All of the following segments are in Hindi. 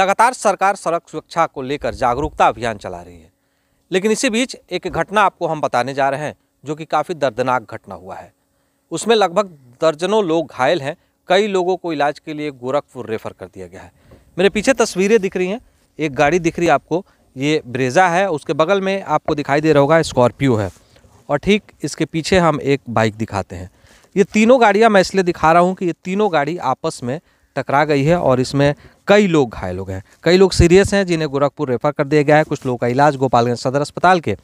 लगातार सरकार सड़क सुरक्षा को लेकर जागरूकता अभियान चला रही है लेकिन इसी बीच एक घटना आपको हम बताने जा रहे हैं जो कि काफ़ी दर्दनाक घटना हुआ है उसमें लगभग दर्जनों लोग घायल हैं कई लोगों को इलाज के लिए गोरखपुर रेफर कर दिया गया है मेरे पीछे तस्वीरें दिख रही हैं एक गाड़ी दिख रही है आपको ये ब्रेजा है उसके बगल में आपको दिखाई दे रहा होगा स्कॉर्पियो है और ठीक इसके पीछे हम एक बाइक दिखाते हैं ये तीनों गाड़ियाँ मैं इसलिए दिखा रहा हूँ कि ये तीनों गाड़ी आपस में टकरा गई है और इसमें कई लोग घायल हो गए हैं कई लोग सीरियस हैं जिन्हें गोरखपुर रेफर कर दिया गया है कुछ लोगों का इलाज गोपालगंज सदर अस्पताल के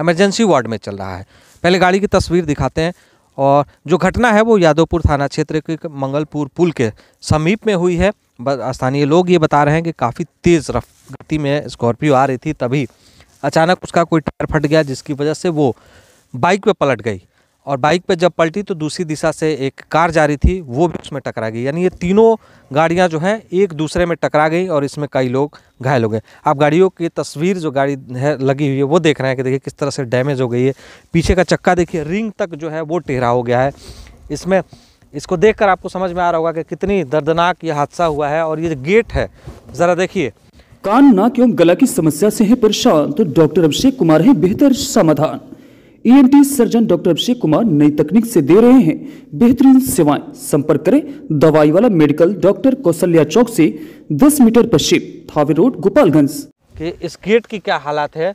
एमरजेंसी वार्ड में चल रहा है पहले गाड़ी की तस्वीर दिखाते हैं और जो घटना है वो यादवपुर थाना क्षेत्र के मंगलपुर पुल के समीप में हुई है स्थानीय लोग ये बता रहे हैं कि काफ़ी तेज़ रफ गति में स्कॉर्पियो आ रही थी तभी अचानक उसका कोई टायर फट गया जिसकी वजह से वो बाइक पर पलट गई और बाइक पे जब पलटी तो दूसरी दिशा से एक कार जा रही थी वो भी उसमें टकरा गई यानी ये तीनों गाड़ियां जो हैं एक दूसरे में टकरा गई और इसमें कई लोग घायल हो गए आप गाड़ियों की तस्वीर जो गाड़ी है लगी हुई है वो देख रहे हैं कि देखिए किस तरह से डैमेज हो गई है पीछे का चक्का देखिए रिंग तक जो है वो टेहरा हो गया है इसमें इसको देख आपको समझ में आ रहा होगा कि कितनी दर्दनाक ये हादसा हुआ है और ये गेट है ज़रा देखिए कान नाक एवं गला की समस्या से है परेशान तो डॉक्टर अभिषेक कुमार है बेहतर समाधान ENT surgeon doctor Abhishek Kumar नई तकनीक से दे रहे हैं बेहतरीन सेवाएं संपर्क करें दवाई वाला मेडिकल डॉक्टर कौशल्या चौक से 10 मीटर पश्चिम थावे रोड गोपालगंज के इस गेट की क्या हालत है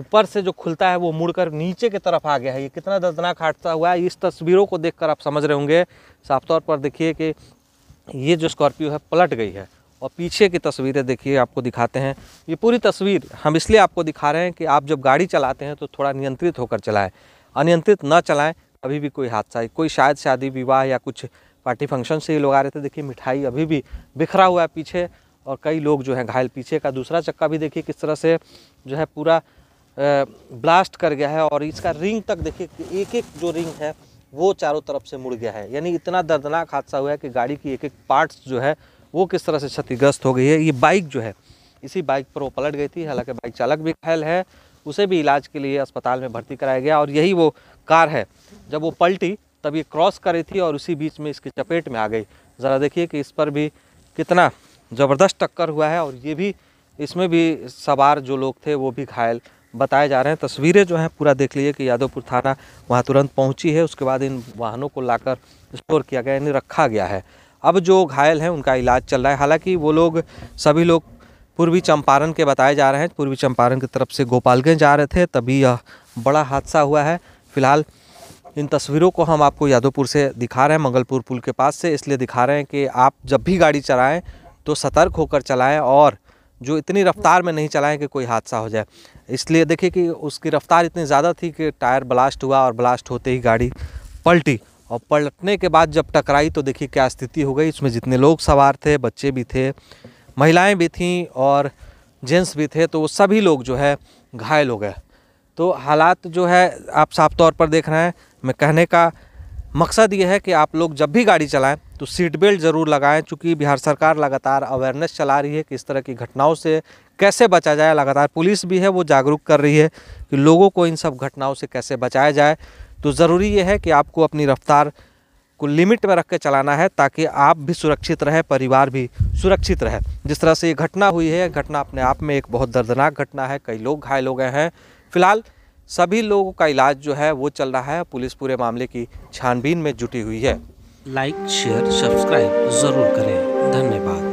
ऊपर से जो खुलता है वो मुड़कर नीचे की तरफ आ गया है ये कितना दर्दनाक हादसा हुआ है इस तस्वीरों को देख आप समझ रहे होंगे साफ तौर पर देखिए कि ये जो स्कॉर्पियो है पलट गई है और पीछे की तस्वीरें देखिए आपको दिखाते हैं ये पूरी तस्वीर हम इसलिए आपको दिखा रहे हैं कि आप जब गाड़ी चलाते हैं तो थोड़ा नियंत्रित होकर चलाएं अनियंत्रित ना चलाएं अभी भी कोई हादसा कोई शायद शादी विवाह या कुछ पार्टी फंक्शन से ये लोग आ रहे थे देखिए मिठाई अभी भी बिखरा हुआ है पीछे और कई लोग जो हैं घायल पीछे का दूसरा चक्का भी देखिए किस तरह से जो है पूरा ब्लास्ट कर गया है और इसका रिंग तक देखिए एक एक जो रिंग है वो चारों तरफ से मुड़ गया है यानी इतना दर्दनाक हादसा हुआ है कि गाड़ी की एक एक पार्ट्स जो है वो किस तरह से क्षतिग्रस्त हो गई है ये बाइक जो है इसी बाइक पर वो पलट गई थी हालांकि बाइक चालक भी घायल है उसे भी इलाज के लिए अस्पताल में भर्ती कराया गया और यही वो कार है जब वो पलटी तब ये क्रॉस कर रही थी और उसी बीच में इसकी चपेट में आ गई ज़रा देखिए कि इस पर भी कितना ज़बरदस्त टक्कर हुआ है और ये भी इसमें भी सवार जो लोग थे वो भी घायल बताए जा रहे हैं तस्वीरें जो हैं पूरा देख लीजिए कि यादवपुर थाना वहाँ तुरंत पहुँची है उसके बाद इन वाहनों को लाकर स्टोर किया गया यानी रखा गया है अब जो घायल हैं उनका इलाज चल रहा है हालांकि वो लोग सभी लोग पूर्वी चंपारण के बताए जा रहे हैं पूर्वी चंपारण की तरफ से गोपालगंज जा रहे थे तभी यह बड़ा हादसा हुआ है फिलहाल इन तस्वीरों को हम आपको यादवपुर से दिखा रहे हैं मंगलपुर पुल के पास से इसलिए दिखा रहे हैं कि आप जब भी गाड़ी चलाएँ तो सतर्क होकर चलाएँ और जो इतनी रफ्तार में नहीं चलाएं कि कोई हादसा हो जाए इसलिए देखिए कि उसकी रफ्तार इतनी ज़्यादा थी कि टायर ब्लास्ट हुआ और ब्लास्ट होते ही गाड़ी पलटी और पलटने के बाद जब टकराई तो देखिए क्या स्थिति हो गई इसमें जितने लोग सवार थे बच्चे भी थे महिलाएं भी थीं और जेंट्स भी थे तो वो सभी लोग जो है घायल हो गए तो हालात जो है आप साफ तौर पर देख रहे हैं मैं कहने का मकसद ये है कि आप लोग जब भी गाड़ी चलाएं तो सीट बेल्ट ज़रूर लगाएं क्योंकि बिहार सरकार लगातार अवेयरनेस चला रही है कि इस तरह की घटनाओं से कैसे बचा जाए लगातार पुलिस भी है वो जागरूक कर रही है कि लोगों को इन सब घटनाओं से कैसे बचाया जाए तो ज़रूरी यह है कि आपको अपनी रफ्तार को लिमिट में रख कर चलाना है ताकि आप भी सुरक्षित रहें परिवार भी सुरक्षित रहे जिस तरह से ये घटना हुई है घटना अपने आप में एक बहुत दर्दनाक घटना है कई लोग घायल हो गए हैं फिलहाल सभी लोगों का इलाज जो है वो चल रहा है पुलिस पूरे मामले की छानबीन में जुटी हुई है लाइक शेयर सब्सक्राइब ज़रूर करें धन्यवाद